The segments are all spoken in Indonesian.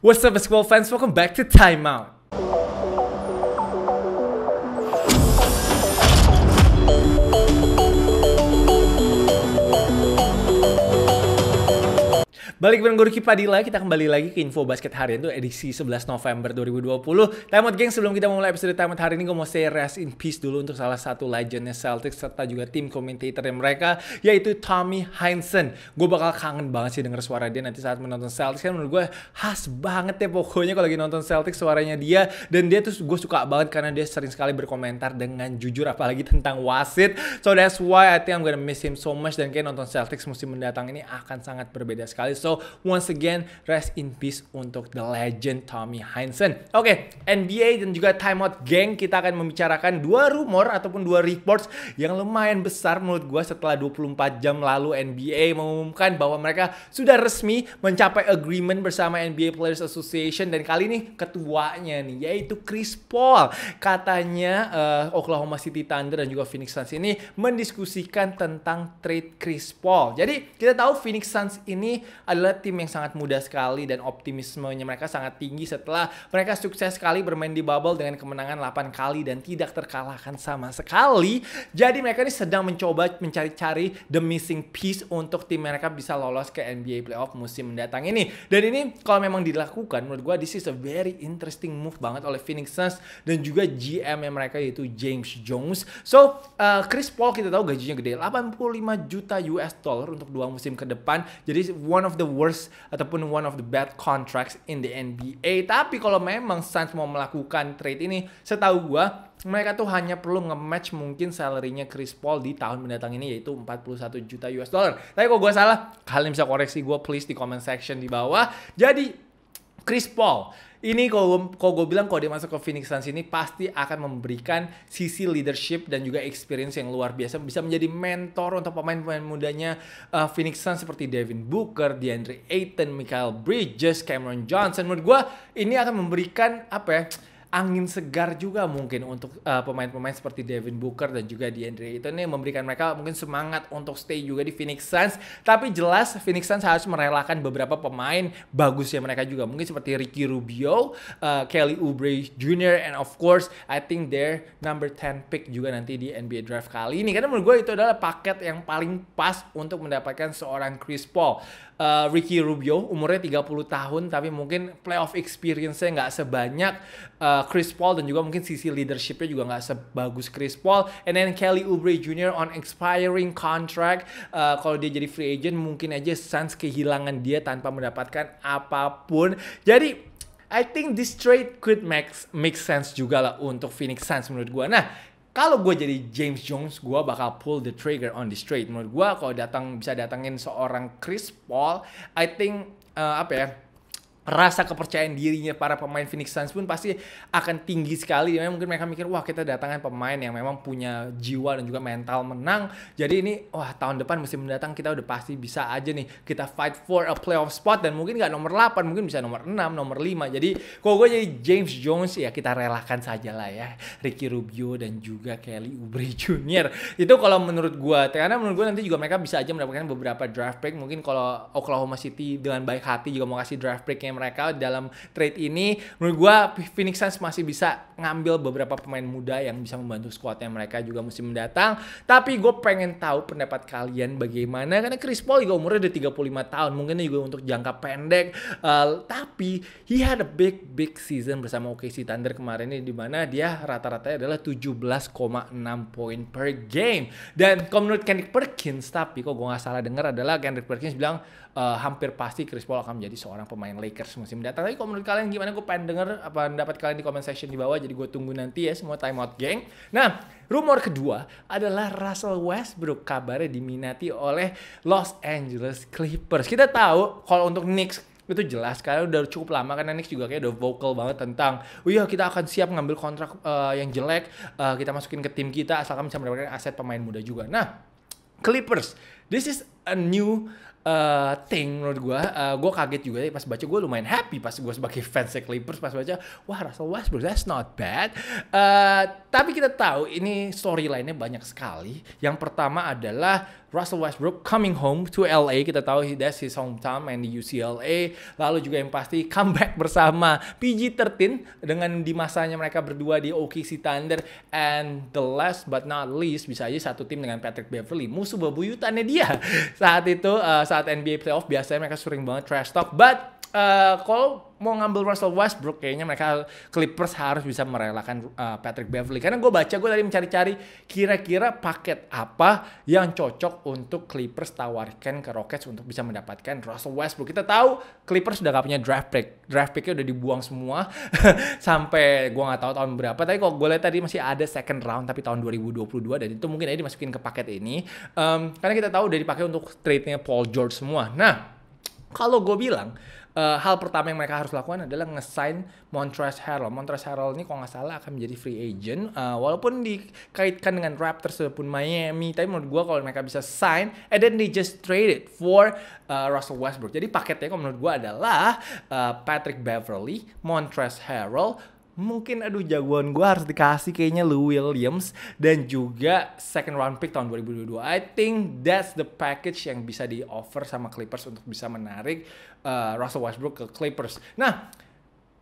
What's up, Squall fans? Welcome back to Timeout. Balik bareng Gue Ruki Padilla, kita kembali lagi ke Info Basket Harian itu edisi 11 November 2020. Time out geng, sebelum kita mulai episode Time out hari ini, gue mau say rest in peace dulu untuk salah satu legendnya Celtics serta juga tim komentatornya mereka, yaitu Tommy Heinsohn. Gue bakal kangen banget sih denger suara dia nanti saat menonton Celtics, kan menurut gue khas banget ya pokoknya kalau lagi nonton Celtics suaranya dia. Dan dia tuh gue suka banget karena dia sering sekali berkomentar dengan jujur, apalagi tentang wasit. So that's why I think I'm gonna miss him so much, dan kayak nonton Celtics musim mendatang ini akan sangat berbeda sekali. So So once again, rest in peace untuk the legend Tommy Heinsohn. Oke, okay, NBA dan juga timeout geng kita akan membicarakan dua rumor ataupun dua reports yang lumayan besar menurut gue setelah 24 jam lalu NBA mengumumkan bahwa mereka sudah resmi mencapai agreement bersama NBA Players Association dan kali ini ketuanya nih yaitu Chris Paul. Katanya uh, Oklahoma City Thunder dan juga Phoenix Suns ini mendiskusikan tentang trade Chris Paul. Jadi kita tahu Phoenix Suns ini adalah adalah tim yang sangat mudah sekali dan optimismenya mereka sangat tinggi setelah mereka sukses sekali bermain di bubble dengan kemenangan 8 kali dan tidak terkalahkan sama sekali. Jadi mereka ini sedang mencoba mencari-cari the missing piece untuk tim mereka bisa lolos ke NBA playoff musim mendatang ini. Dan ini kalau memang dilakukan menurut gue this is a very interesting move banget oleh Phoenix Suns dan juga GM yang mereka yaitu James Jones. So uh, Chris Paul kita tahu gajinya gede 85 juta US dollar untuk dua musim ke depan. Jadi one of the worst ataupun one of the bad contracts in the NBA. Tapi kalau memang Suns mau melakukan trade ini, setahu gua mereka tuh hanya perlu nge-match mungkin salarynya Chris Paul di tahun mendatang ini yaitu 41 juta US dollar. Tapi kalau gue salah, kalian bisa koreksi gue please di comment section di bawah. Jadi Chris Paul ini kalau kalau gue bilang kalau dia masuk ke Phoenix Suns ini pasti akan memberikan sisi leadership dan juga experience yang luar biasa bisa menjadi mentor untuk pemain-pemain mudanya uh, Phoenix Suns seperti Devin Booker, DeAndre Ayton, Michael Bridges, Cameron Johnson. Menurut gue ini akan memberikan apa ya? angin segar juga mungkin untuk eh, pemain-pemain uh, seperti Devin Booker dan juga DeAndre itu nih memberikan mereka mungkin semangat untuk stay juga di Phoenix Suns. Tapi jelas Phoenix Suns harus merelakan beberapa pemain bagusnya mereka juga. Mungkin seperti Ricky Rubio, uh, Kelly Oubre Jr. and of course I think their number 10 pick juga nanti di NBA draft kali ini. Karena menurut gue itu adalah paket yang paling pas untuk mendapatkan seorang Chris Paul uh, Ricky Rubio umurnya 30 tahun tapi mungkin playoff experience-nya nggak sebanyak uh, Chris Paul dan juga mungkin sisi leadershipnya juga nggak sebagus Chris Paul and then Kelly Oubre Jr on expiring contract uh, kalau dia jadi free agent mungkin aja Suns kehilangan dia tanpa mendapatkan apapun jadi I think this trade could make make sense juga lah untuk Phoenix Suns menurut gue. nah kalau gue jadi James Jones, gue bakal pull the trigger on this trade. Menurut gue kalau datang bisa datangin seorang Chris Paul, I think uh, apa ya? rasa kepercayaan dirinya para pemain Phoenix Suns pun pasti akan tinggi sekali. Memang mungkin mereka mikir, wah kita datangkan pemain yang memang punya jiwa dan juga mental menang. Jadi ini, wah tahun depan musim mendatang kita udah pasti bisa aja nih kita fight for a playoff spot dan mungkin nggak nomor 8, mungkin bisa nomor 6, nomor 5. Jadi kalau gue jadi James Jones ya kita relakan saja lah ya. Ricky Rubio dan juga Kelly Oubre Jr. Itu kalau menurut gue, karena menurut gue nanti juga mereka bisa aja mendapatkan beberapa draft pick. Mungkin kalau Oklahoma City dengan baik hati juga mau kasih draft picknya mereka dalam trade ini menurut gue Phoenix Suns masih bisa ngambil beberapa pemain muda yang bisa membantu skuadnya mereka juga musim mendatang tapi gue pengen tahu pendapat kalian bagaimana karena Chris Paul juga umurnya udah 35 tahun mungkin juga untuk jangka pendek uh, tapi he had a big big season bersama OKC Thunder kemarin ini di mana dia rata-ratanya adalah 17,6 poin per game dan kalau menurut Kendrick Perkins tapi kok gue gak salah dengar adalah Kendrick Perkins bilang uh, hampir pasti Chris Paul akan menjadi seorang pemain Lakers Lakers musim datang. Tapi kalau menurut kalian gimana? Gue pengen denger apa pendapat kalian di comment section di bawah. Jadi gue tunggu nanti ya semua timeout geng. Nah, rumor kedua adalah Russell Westbrook kabarnya diminati oleh Los Angeles Clippers. Kita tahu kalau untuk Knicks itu jelas karena udah cukup lama karena Knicks juga kayak udah vocal banget tentang oh iya kita akan siap ngambil kontrak uh, yang jelek uh, kita masukin ke tim kita asalkan bisa mendapatkan aset pemain muda juga nah Clippers this is a new uh, thing menurut gue. Uh, gue kaget juga pas baca gue lumayan happy pas gue sebagai fans Clippers pas baca wah Russell Westbrook that's not bad. Uh, tapi kita tahu ini storyline-nya banyak sekali. Yang pertama adalah Russell Westbrook coming home to LA. Kita tahu that's his hometown main di UCLA. Lalu juga yang pasti comeback bersama PG-13 dengan di masanya mereka berdua di OKC Thunder. And the last but not least bisa aja satu tim dengan Patrick Beverly. Musuh bebuyutannya dia saat itu uh, saat saat NBA playoff biasanya mereka sering banget trash talk, but Eh, kalau mau ngambil Russell Westbrook kayaknya mereka Clippers harus bisa merelakan uh, Patrick Beverly karena gue baca gue tadi mencari-cari kira-kira paket apa yang cocok untuk Clippers tawarkan ke Rockets untuk bisa mendapatkan Russell Westbrook kita tahu Clippers sudah gak punya draft pick draft picknya udah dibuang semua sampai gue nggak tahu tahun berapa tapi kalau gue lihat tadi masih ada second round tapi tahun 2022 dan itu mungkin aja dimasukin ke paket ini um, karena kita tahu udah dipakai untuk trade-nya Paul George semua nah kalau gue bilang uh, hal pertama yang mereka harus lakukan adalah ngesign Montrezl Harrell. Montrezl Harrell ini kalau nggak salah akan menjadi free agent. Uh, walaupun dikaitkan dengan Raptors ataupun Miami, tapi menurut gue kalau mereka bisa sign, and then they just trade it for uh, Russell Westbrook. Jadi paketnya kalau menurut gue adalah uh, Patrick Beverly, Montrezl Harrell, mungkin aduh jagoan gue harus dikasih kayaknya Lou Williams dan juga second round pick tahun 2022. I think that's the package yang bisa di offer sama Clippers untuk bisa menarik uh, Russell Westbrook ke Clippers. Nah,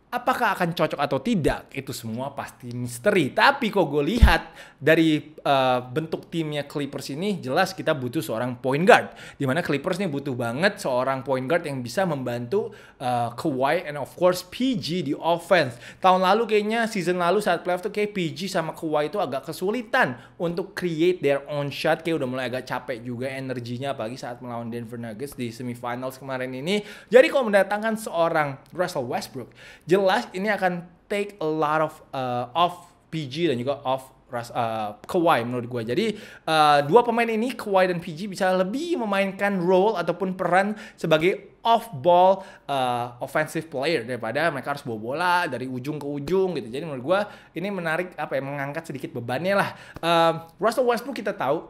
Apakah akan cocok atau tidak itu semua pasti misteri. Tapi kok gue lihat dari uh, bentuk timnya Clippers ini jelas kita butuh seorang point guard. Dimana Clippers ini butuh banget seorang point guard yang bisa membantu uh, Kawhi and of course PG di offense. Tahun lalu kayaknya season lalu saat playoff tuh kayak PG sama Kawhi itu agak kesulitan untuk create their own shot. Kayak udah mulai agak capek juga energinya apalagi saat melawan Denver Nuggets di semifinals kemarin ini. Jadi kalau mendatangkan seorang Russell Westbrook, jelas ini akan take a lot of uh, off PG dan juga off Ras, uh, Kawhi menurut gue. Jadi uh, dua pemain ini Kawhi dan PG bisa lebih memainkan role ataupun peran sebagai off ball uh, offensive player daripada mereka harus bawa bola dari ujung ke ujung gitu. Jadi menurut gue ini menarik apa ya mengangkat sedikit bebannya lah. Uh, Russell Westbrook kita tahu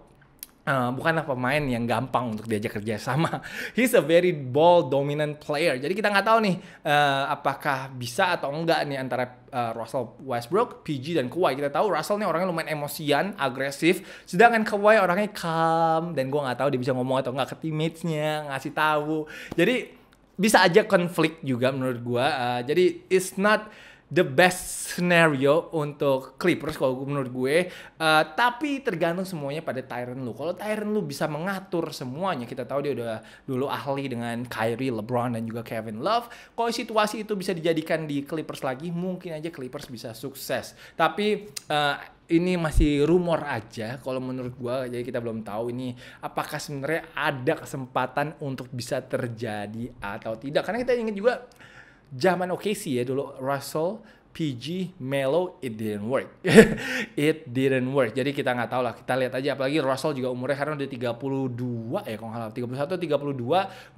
Eh, bukanlah pemain yang gampang untuk diajak kerja sama. He's a very ball dominant player. Jadi kita nggak tahu nih uh, apakah bisa atau enggak nih antara uh, Russell Westbrook, PG dan Kawhi. Kita tahu Russell nih orangnya lumayan emosian, agresif. Sedangkan Kawhi orangnya calm dan gue nggak tahu dia bisa ngomong atau nggak ke teammates ngasih tahu. Jadi bisa aja konflik juga menurut gue. Uh, jadi it's not the best scenario untuk Clippers kalau menurut gue. Uh, tapi tergantung semuanya pada Tyron Lu. Kalau Tyron Lu bisa mengatur semuanya, kita tahu dia udah dulu ahli dengan Kyrie, LeBron dan juga Kevin Love. Kalau situasi itu bisa dijadikan di Clippers lagi, mungkin aja Clippers bisa sukses. Tapi uh, ini masih rumor aja kalau menurut gue, jadi kita belum tahu ini apakah sebenarnya ada kesempatan untuk bisa terjadi atau tidak karena kita ingat juga zaman OKC ya dulu Russell PG Melo it didn't work it didn't work jadi kita nggak tahu lah kita lihat aja apalagi Russell juga umurnya karena udah 32 ya kalau nggak salah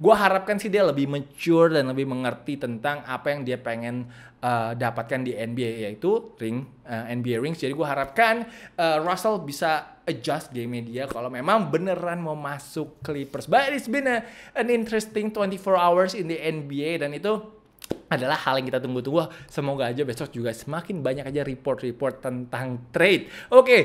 31 32 gue harapkan sih dia lebih mature dan lebih mengerti tentang apa yang dia pengen uh, dapatkan di NBA yaitu ring uh, eh, NBA rings jadi gue harapkan uh, Russell bisa adjust game dia kalau memang beneran mau masuk Clippers but it's been a, an interesting 24 hours in the NBA dan itu adalah hal yang kita tunggu-tunggu. Semoga aja besok juga semakin banyak aja report-report tentang trade. Oke, okay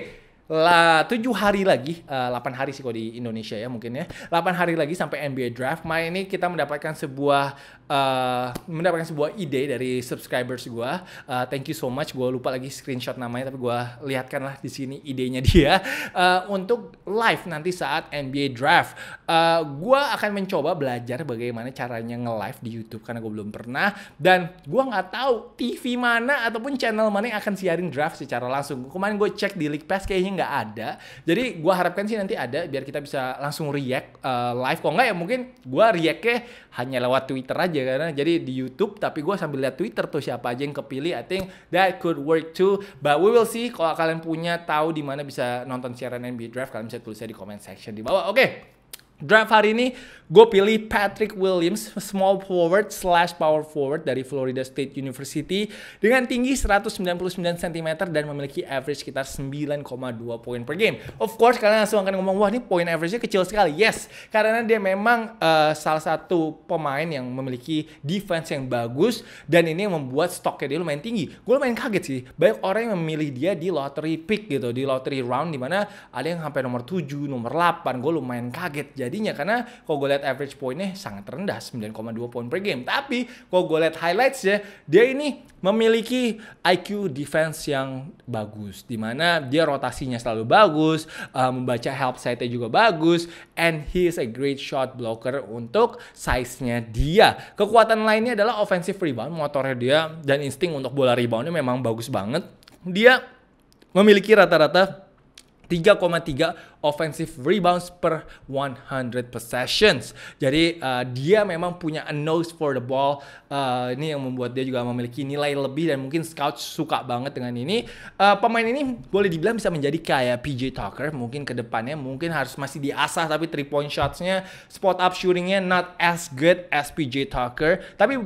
lah tujuh hari lagi, uh, eh, 8 hari sih kalau di Indonesia ya mungkin ya. 8 hari lagi sampai NBA draft. Ma ini kita mendapatkan sebuah uh, mendapatkan sebuah ide dari subscribers gua. Uh, thank you so much. Gua lupa lagi screenshot namanya tapi gua lah di sini idenya dia uh, untuk live nanti saat NBA draft. Uh, gua akan mencoba belajar bagaimana caranya nge-live di YouTube karena gue belum pernah dan gua nggak tahu TV mana ataupun channel mana yang akan siarin draft secara langsung. Kemarin gue cek di League Pass kayaknya nggak ada. Jadi gue harapkan sih nanti ada biar kita bisa langsung react uh, live. Kok nggak ya mungkin gue reactnya hanya lewat Twitter aja karena jadi di YouTube tapi gue sambil lihat Twitter tuh siapa aja yang kepilih. I think that could work too. But we will see kalau kalian punya tahu di mana bisa nonton siaran NBA Drive kalian bisa tulisnya di comment section di bawah. Oke. Okay. Draft hari ini gue pilih Patrick Williams, small forward slash power forward dari Florida State University dengan tinggi 199 cm dan memiliki average sekitar 9,2 poin per game. Of course kalian langsung akan ngomong, wah ini poin average-nya kecil sekali. Yes, karena dia memang uh, salah satu pemain yang memiliki defense yang bagus dan ini yang membuat stoknya dia lumayan tinggi. Gue lumayan kaget sih, banyak orang yang memilih dia di lottery pick gitu, di lottery round dimana ada yang sampai nomor 7, nomor 8, gue lumayan kaget. Jadi terjadinya karena kalau gue lihat average poinnya sangat rendah 9,2 poin per game tapi kalau gue lihat ya dia ini memiliki IQ defense yang bagus dimana dia rotasinya selalu bagus uh, membaca help side-nya juga bagus and he is a great shot blocker untuk size-nya dia kekuatan lainnya adalah offensive rebound motornya dia dan insting untuk bola reboundnya memang bagus banget dia memiliki rata-rata 3,3 offensive rebounds per 100 possessions. Jadi uh, dia memang punya a nose for the ball. Uh, ini yang membuat dia juga memiliki nilai lebih dan mungkin scout suka banget dengan ini. Uh, pemain ini boleh dibilang bisa menjadi kayak PJ Tucker mungkin ke depannya mungkin harus masih diasah tapi three point shotsnya spot up shootingnya not as good as PJ Tucker tapi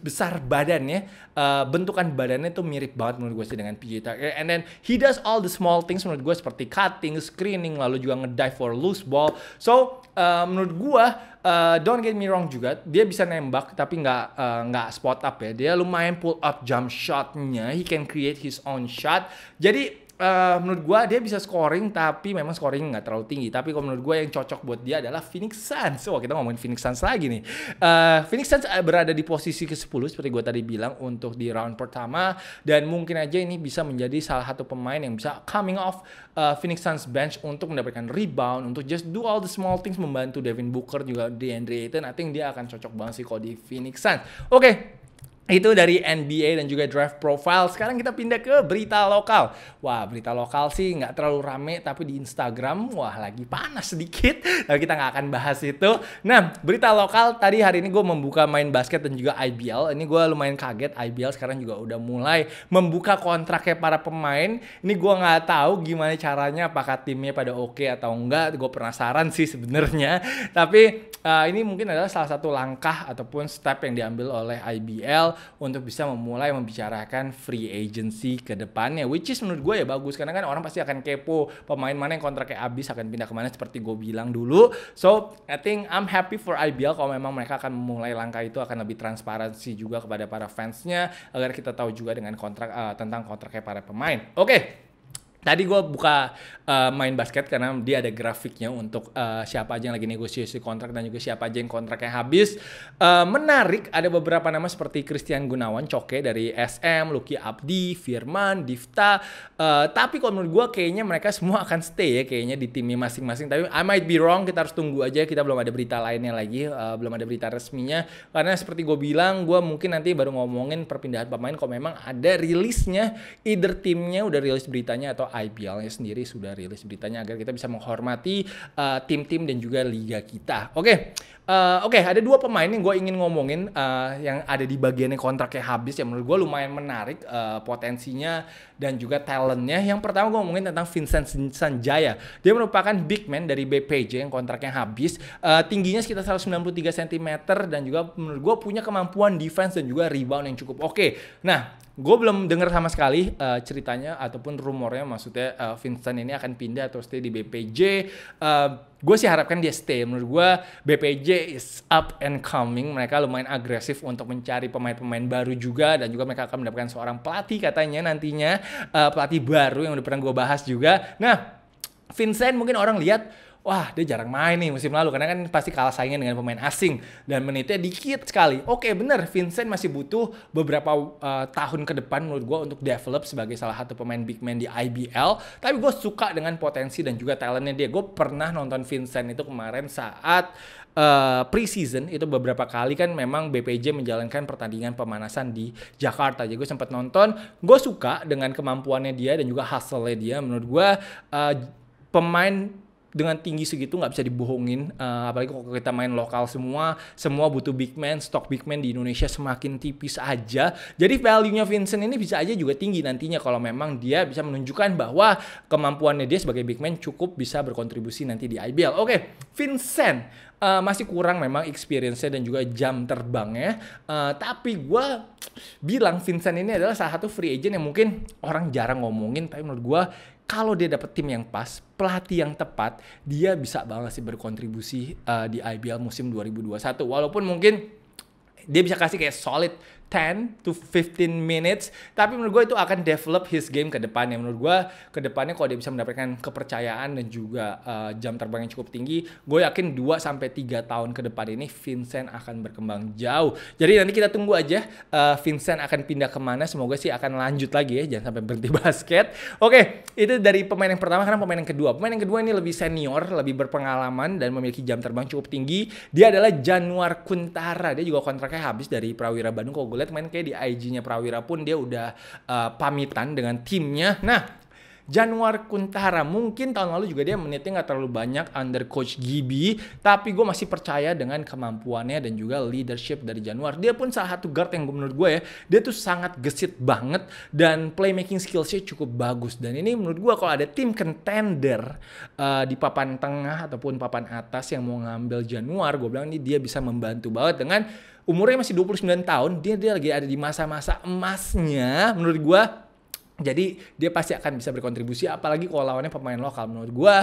besar badannya uh, bentukan badannya tuh mirip banget menurut gue sih dengan PJ Tucker and then he does all the small things menurut gue seperti cutting screening lalu juga ngedive for loose ball. So uh, menurut gua uh, don't get me wrong juga dia bisa nembak tapi nggak uh, nggak uh, spot up ya. Dia lumayan pull up jump shotnya. He can create his own shot. Jadi uh, menurut gue dia bisa scoring tapi memang scoring nggak terlalu tinggi tapi kalau menurut gue yang cocok buat dia adalah Phoenix Suns wah kita ngomongin Phoenix Suns lagi nih uh, Phoenix Suns eh, berada di posisi ke-10 seperti gue tadi bilang untuk di round pertama dan mungkin aja ini bisa menjadi salah satu pemain yang bisa coming off uh, Phoenix Suns bench untuk mendapatkan rebound untuk just do all the small things membantu Devin Booker juga DeAndre Ayton I think dia akan cocok banget sih kalau di Phoenix Suns oke okay, itu dari NBA dan juga draft profile. Sekarang kita pindah ke berita lokal. Wah, berita lokal sih nggak terlalu rame, tapi di Instagram, wah lagi panas sedikit. Tapi nah, kita nggak akan bahas itu. Nah, berita lokal tadi hari ini gue membuka main basket dan juga IBL. Ini gue lumayan kaget, IBL sekarang juga udah mulai membuka kontraknya para pemain. Ini gue nggak tahu gimana caranya, apakah timnya pada oke okay atau enggak. Gue penasaran sih sebenarnya. Tapi uh, ini mungkin adalah salah satu langkah ataupun step yang diambil oleh IBL untuk bisa memulai membicarakan free agency ke depannya which is menurut gue ya bagus karena kan orang pasti akan kepo pemain mana yang kontraknya habis akan pindah kemana seperti gue bilang dulu so I think I'm happy for IBL kalau memang mereka akan memulai langkah itu akan lebih transparansi juga kepada para fansnya agar kita tahu juga dengan kontrak uh, tentang kontraknya para pemain oke okay. Tadi gue buka uh, main basket karena dia ada grafiknya untuk uh, siapa aja yang lagi negosiasi kontrak dan juga siapa aja yang kontraknya habis. Uh, menarik ada beberapa nama seperti Christian Gunawan, Coke dari SM, Lucky Abdi, Firman, Difta. Uh, tapi kalau menurut gue kayaknya mereka semua akan stay ya kayaknya di timnya masing-masing. Tapi I might be wrong, kita harus tunggu aja. Kita belum ada berita lainnya lagi, uh, belum ada berita resminya. Karena seperti gue bilang, gue mungkin nanti baru ngomongin perpindahan pemain kalau memang ada rilisnya, either timnya udah rilis beritanya atau IPL-nya sendiri sudah rilis beritanya agar kita bisa menghormati eh, tim-tim uh, dan juga liga kita. Oke, okay. uh, eh, oke okay, ada dua pemain yang gue ingin ngomongin uh, yang ada di bagiannya kontraknya habis yang menurut gue lumayan menarik uh, potensinya dan juga talentnya. Yang pertama gue ngomongin tentang Vincent Sanjaya. Dia merupakan big man dari BPJ yang kontraknya habis. Uh, tingginya sekitar 193 cm dan juga menurut gue punya kemampuan defense dan juga rebound yang cukup oke. Okay. Nah gue belum dengar sama sekali uh, ceritanya ataupun rumornya maksudnya uh, Vincent ini akan pindah atau stay di BPJ. Uh, eh, gue sih harapkan dia stay. Menurut gue BPJ is up and coming. Mereka lumayan agresif untuk mencari pemain-pemain baru juga dan juga mereka akan mendapatkan seorang pelatih katanya nantinya uh, pelatih baru yang udah pernah gue bahas juga. Nah, Vincent mungkin orang lihat wah dia jarang main nih musim lalu karena kan pasti kalah saingan dengan pemain asing dan menitnya dikit sekali. Oke bener Vincent masih butuh beberapa uh, tahun ke depan menurut gue untuk develop sebagai salah satu pemain big man di IBL. Tapi gue suka dengan potensi dan juga talentnya dia. Gue pernah nonton Vincent itu kemarin saat uh, pre-season itu beberapa kali kan memang BPJ menjalankan pertandingan pemanasan di Jakarta. Jadi gue sempat nonton, gue suka dengan kemampuannya dia dan juga hustle-nya dia. Menurut gue uh, pemain dengan tinggi segitu nggak bisa dibohongin uh, apalagi kalau kita main lokal semua semua butuh big man stok big man di Indonesia semakin tipis aja jadi value-nya Vincent ini bisa aja juga tinggi nantinya kalau memang dia bisa menunjukkan bahwa kemampuannya dia sebagai big man cukup bisa berkontribusi nanti di IBL oke okay, Vincent uh, masih kurang memang experience-nya dan juga jam terbangnya uh, tapi gue bilang Vincent ini adalah salah satu free agent yang mungkin orang jarang ngomongin tapi menurut gue kalau dia dapat tim yang pas, pelatih yang tepat, dia bisa banget sih berkontribusi uh, di IBL musim 2021. Walaupun mungkin dia bisa kasih kayak solid 10 to 15 minutes tapi menurut gue itu akan develop his game ke depannya menurut gue ke depannya kalau dia bisa mendapatkan kepercayaan dan juga uh, jam terbang yang cukup tinggi gue yakin 2 sampai 3 tahun ke depan ini Vincent akan berkembang jauh jadi nanti kita tunggu aja uh, Vincent akan pindah kemana semoga sih akan lanjut lagi ya jangan sampai berhenti basket oke okay, itu dari pemain yang pertama karena pemain yang kedua pemain yang kedua ini lebih senior lebih berpengalaman dan memiliki jam terbang cukup tinggi dia adalah Januar Kuntara dia juga kontraknya habis dari Prawira Bandung kalau gue lihat main kayak di IG-nya Prawira pun dia udah uh, pamitan dengan timnya. Nah, Januar Kuntara mungkin tahun lalu juga dia menitnya nggak terlalu banyak under coach Gibi tapi gue masih percaya dengan kemampuannya dan juga leadership dari Januar dia pun salah satu guard yang menurut gue ya dia tuh sangat gesit banget dan playmaking skillsnya cukup bagus dan ini menurut gue kalau ada tim contender uh, di papan tengah ataupun papan atas yang mau ngambil Januar gue bilang ini dia bisa membantu banget dengan umurnya masih 29 tahun, dia dia lagi ada di masa-masa emasnya menurut gua jadi dia pasti akan bisa berkontribusi apalagi kalau lawannya pemain lokal menurut gua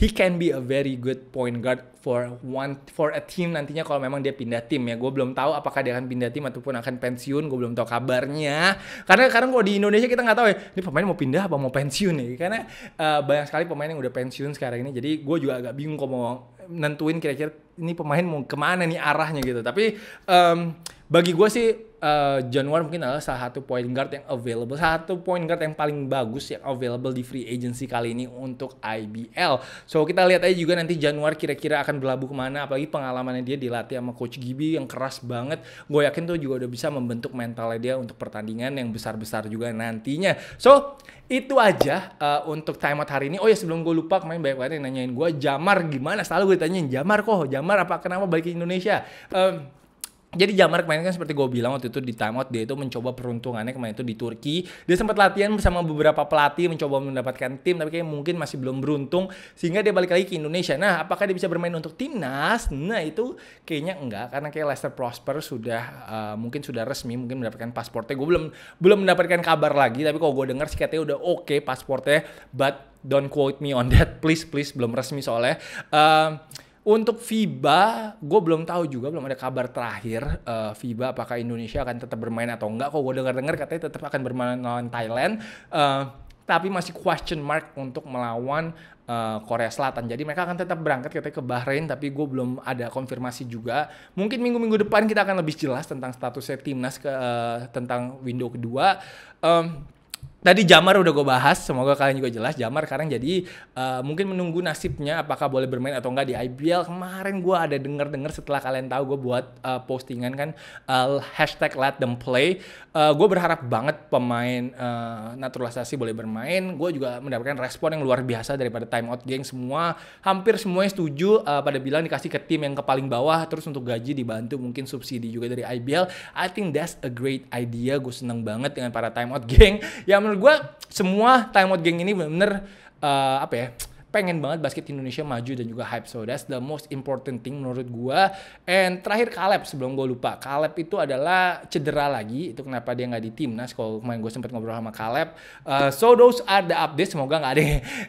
he can be a very good point guard for one for a team nantinya kalau memang dia pindah tim ya. Gua belum tahu apakah dia akan pindah tim ataupun akan pensiun, gua belum tahu kabarnya. Karena sekarang kalau di Indonesia kita nggak tahu ya, ini pemain mau pindah apa mau pensiun ya. Karena uh, banyak sekali pemain yang udah pensiun sekarang ini. Jadi gua juga agak bingung kok mau nentuin kira-kira ini pemain mau kemana nih arahnya gitu. Tapi um, bagi gue sih uh, eh, Januar mungkin adalah salah satu point guard yang available, salah satu point guard yang paling bagus yang available di free agency kali ini untuk IBL. So kita lihat aja juga nanti Januar kira-kira akan berlabuh kemana, apalagi pengalamannya dia dilatih sama Coach Gibi yang keras banget. Gue yakin tuh juga udah bisa membentuk mentalnya dia untuk pertandingan yang besar-besar juga nantinya. So itu aja uh, untuk timeout hari ini. Oh ya sebelum gue lupa kemarin banyak banget yang nanyain gue Jamar gimana? Selalu gue ditanyain Jamar kok, Jamar apa kenapa balik ke Indonesia? Um, jadi Jamar kemarin kan seperti gue bilang waktu itu di timeout dia itu mencoba peruntungannya kemarin itu di Turki. Dia sempat latihan bersama beberapa pelatih mencoba mendapatkan tim tapi kayaknya mungkin masih belum beruntung sehingga dia balik lagi ke Indonesia. Nah, apakah dia bisa bermain untuk timnas? Nah, itu kayaknya enggak karena kayak Leicester Prosper sudah uh, mungkin sudah resmi mungkin mendapatkan pasportnya. Gue belum belum mendapatkan kabar lagi tapi kalau gue dengar sih katanya udah oke okay pasportnya but don't quote me on that please please belum resmi soalnya. Uh, untuk FIBA, gue belum tahu juga, belum ada kabar terakhir uh, eh, FIBA apakah Indonesia akan tetap bermain atau enggak. Kok gue dengar-dengar katanya tetap akan bermain lawan Thailand. Uh, tapi masih question mark untuk melawan uh, Korea Selatan. Jadi mereka akan tetap berangkat katanya ke Bahrain, tapi gue belum ada konfirmasi juga. Mungkin minggu-minggu depan kita akan lebih jelas tentang statusnya timnas ke uh, tentang window kedua. Um, Tadi Jamar udah gue bahas, semoga kalian juga jelas. Jamar sekarang jadi uh, mungkin menunggu nasibnya apakah boleh bermain atau enggak di IBL. Kemarin gue ada denger dengar setelah kalian tahu gue buat uh, postingan kan uh, hashtag let them play. Uh, gue berharap banget pemain uh, naturalisasi boleh bermain. Gue juga mendapatkan respon yang luar biasa daripada time out geng semua. Hampir semuanya setuju uh, pada bilang dikasih ke tim yang ke paling bawah terus untuk gaji dibantu mungkin subsidi juga dari IBL. I think that's a great idea. Gue seneng banget dengan para time out geng yang menurut menurut gue semua time out geng ini bener-bener uh, apa ya pengen banget basket Indonesia maju dan juga hype so that's the most important thing menurut gua and terakhir Kaleb sebelum gua lupa Kaleb itu adalah cedera lagi itu kenapa dia nggak di tim timnas kalau kemarin gua sempat ngobrol sama Kaleb uh, so those are the updates semoga nggak ada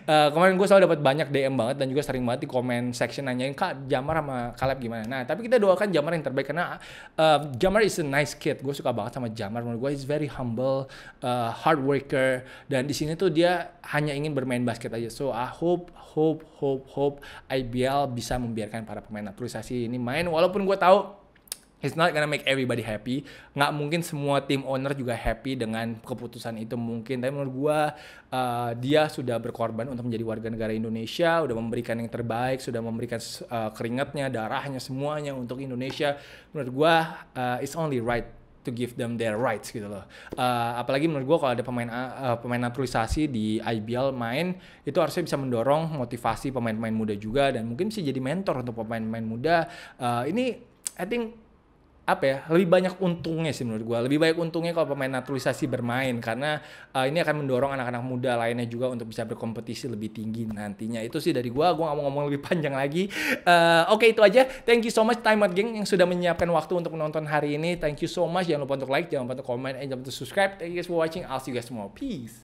uh, kemarin gua selalu dapat banyak DM banget dan juga sering banget di comment section nanyain Kak Jamar sama Kaleb gimana nah tapi kita doakan Jamar yang terbaik karena uh, Jamar is a nice kid gue suka banget sama Jamar menurut gue is very humble uh, hard worker dan di sini tuh dia hanya ingin bermain basket aja so I hope hope hope hope IBL bisa membiarkan para pemain naturalisasi ini main walaupun gue tahu It's not gonna make everybody happy. Nggak mungkin semua tim owner juga happy dengan keputusan itu mungkin. Tapi menurut gue uh, dia sudah berkorban untuk menjadi warga negara Indonesia, udah memberikan yang terbaik, sudah memberikan uh, keringatnya, darahnya, semuanya untuk Indonesia. Menurut gue uh, it's only right to give them their rights gitu loh. Uh, apalagi menurut gue kalau ada pemain uh, pemain naturalisasi di IBL main itu harusnya bisa mendorong motivasi pemain-pemain muda juga dan mungkin bisa jadi mentor untuk pemain-pemain muda. Uh, ini I think apa ya lebih banyak untungnya sih menurut gue lebih banyak untungnya kalau pemain naturalisasi bermain karena uh, ini akan mendorong anak-anak muda lainnya juga untuk bisa berkompetisi lebih tinggi nantinya itu sih dari gue gue nggak mau ngomong lebih panjang lagi uh, oke okay, itu aja thank you so much time out geng yang sudah menyiapkan waktu untuk menonton hari ini thank you so much jangan lupa untuk like jangan lupa untuk comment and jangan lupa untuk subscribe thank you guys for watching I'll see you guys tomorrow peace